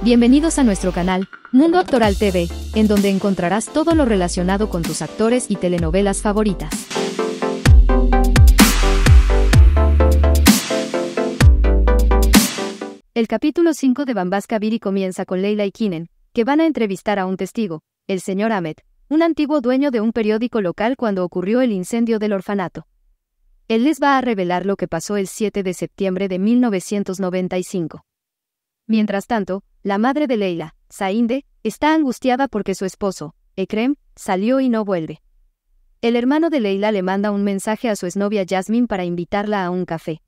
Bienvenidos a nuestro canal, Mundo Actoral TV, en donde encontrarás todo lo relacionado con tus actores y telenovelas favoritas. El capítulo 5 de Bambasca Viri comienza con Leila y Kinen, que van a entrevistar a un testigo, el señor Ahmed, un antiguo dueño de un periódico local cuando ocurrió el incendio del orfanato. Él les va a revelar lo que pasó el 7 de septiembre de 1995. Mientras tanto, la madre de Leila, Sainde, está angustiada porque su esposo, Ekrem, salió y no vuelve. El hermano de Leila le manda un mensaje a su exnovia Jasmine para invitarla a un café.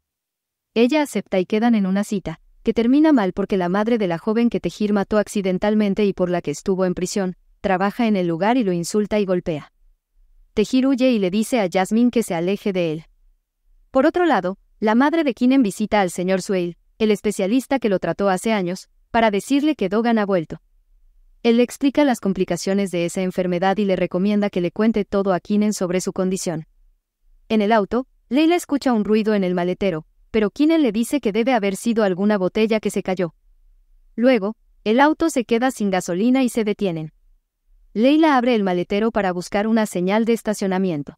Ella acepta y quedan en una cita, que termina mal porque la madre de la joven que Tejir mató accidentalmente y por la que estuvo en prisión, trabaja en el lugar y lo insulta y golpea. Tejir huye y le dice a Jasmine que se aleje de él. Por otro lado, la madre de Kinen visita al señor Suel, el especialista que lo trató hace años, para decirle que Dogan ha vuelto. Él le explica las complicaciones de esa enfermedad y le recomienda que le cuente todo a Kinen sobre su condición. En el auto, Leila escucha un ruido en el maletero, pero Kinen le dice que debe haber sido alguna botella que se cayó. Luego, el auto se queda sin gasolina y se detienen. Leila abre el maletero para buscar una señal de estacionamiento.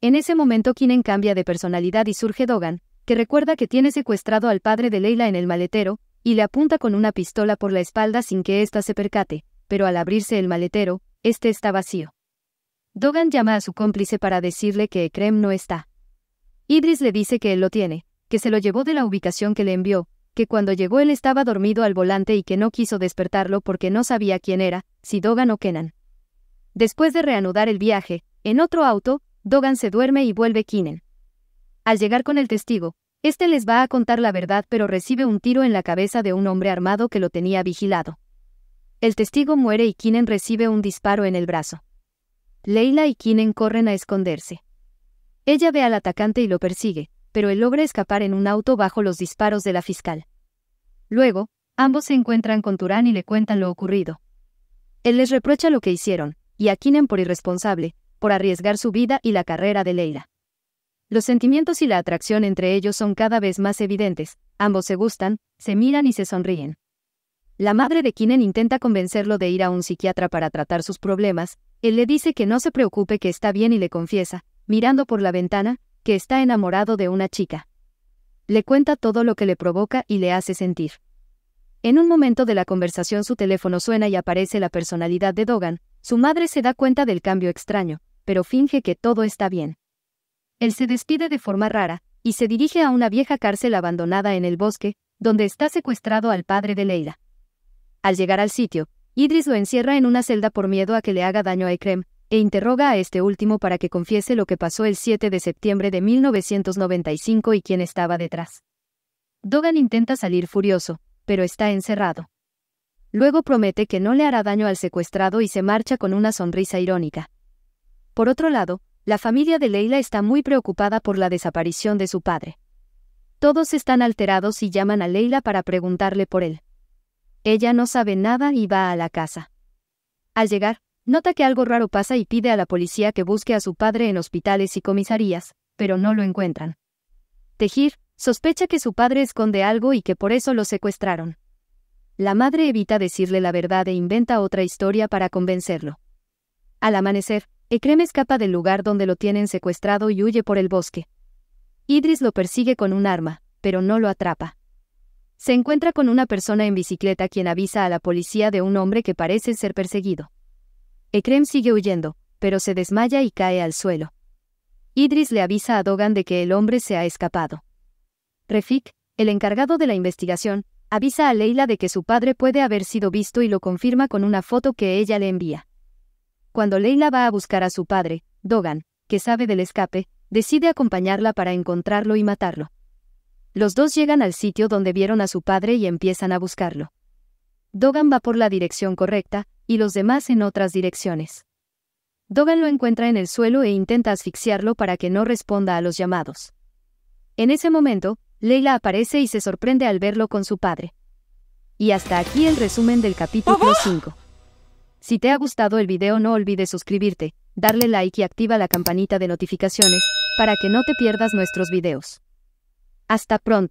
En ese momento Kinen cambia de personalidad y surge Dogan, que recuerda que tiene secuestrado al padre de Leila en el maletero, y le apunta con una pistola por la espalda sin que ésta se percate, pero al abrirse el maletero, este está vacío. Dogan llama a su cómplice para decirle que Ekrem no está. Idris le dice que él lo tiene, que se lo llevó de la ubicación que le envió, que cuando llegó él estaba dormido al volante y que no quiso despertarlo porque no sabía quién era, si Dogan o Kenan. Después de reanudar el viaje, en otro auto, Dogan se duerme y vuelve Kinen. Al llegar con el testigo, este les va a contar la verdad pero recibe un tiro en la cabeza de un hombre armado que lo tenía vigilado. El testigo muere y Kinen recibe un disparo en el brazo. Leila y Kinen corren a esconderse. Ella ve al atacante y lo persigue, pero él logra escapar en un auto bajo los disparos de la fiscal. Luego, ambos se encuentran con Turán y le cuentan lo ocurrido. Él les reprocha lo que hicieron, y a Kinen por irresponsable, por arriesgar su vida y la carrera de Leila. Los sentimientos y la atracción entre ellos son cada vez más evidentes, ambos se gustan, se miran y se sonríen. La madre de Kinen intenta convencerlo de ir a un psiquiatra para tratar sus problemas, él le dice que no se preocupe que está bien y le confiesa, mirando por la ventana, que está enamorado de una chica. Le cuenta todo lo que le provoca y le hace sentir. En un momento de la conversación su teléfono suena y aparece la personalidad de Dogan, su madre se da cuenta del cambio extraño, pero finge que todo está bien. Él se despide de forma rara, y se dirige a una vieja cárcel abandonada en el bosque, donde está secuestrado al padre de Leila. Al llegar al sitio, Idris lo encierra en una celda por miedo a que le haga daño a Ekrem, e interroga a este último para que confiese lo que pasó el 7 de septiembre de 1995 y quién estaba detrás. Dogan intenta salir furioso, pero está encerrado. Luego promete que no le hará daño al secuestrado y se marcha con una sonrisa irónica. Por otro lado, la familia de Leila está muy preocupada por la desaparición de su padre. Todos están alterados y llaman a Leila para preguntarle por él. Ella no sabe nada y va a la casa. Al llegar, nota que algo raro pasa y pide a la policía que busque a su padre en hospitales y comisarías, pero no lo encuentran. Tejir sospecha que su padre esconde algo y que por eso lo secuestraron. La madre evita decirle la verdad e inventa otra historia para convencerlo. Al amanecer, Ekrem escapa del lugar donde lo tienen secuestrado y huye por el bosque. Idris lo persigue con un arma, pero no lo atrapa. Se encuentra con una persona en bicicleta quien avisa a la policía de un hombre que parece ser perseguido. Ekrem sigue huyendo, pero se desmaya y cae al suelo. Idris le avisa a Dogan de que el hombre se ha escapado. Refik, el encargado de la investigación, avisa a Leila de que su padre puede haber sido visto y lo confirma con una foto que ella le envía. Cuando Leila va a buscar a su padre, Dogan, que sabe del escape, decide acompañarla para encontrarlo y matarlo. Los dos llegan al sitio donde vieron a su padre y empiezan a buscarlo. Dogan va por la dirección correcta, y los demás en otras direcciones. Dogan lo encuentra en el suelo e intenta asfixiarlo para que no responda a los llamados. En ese momento, Leila aparece y se sorprende al verlo con su padre. Y hasta aquí el resumen del capítulo 5. Si te ha gustado el video no olvides suscribirte, darle like y activa la campanita de notificaciones, para que no te pierdas nuestros videos. Hasta pronto.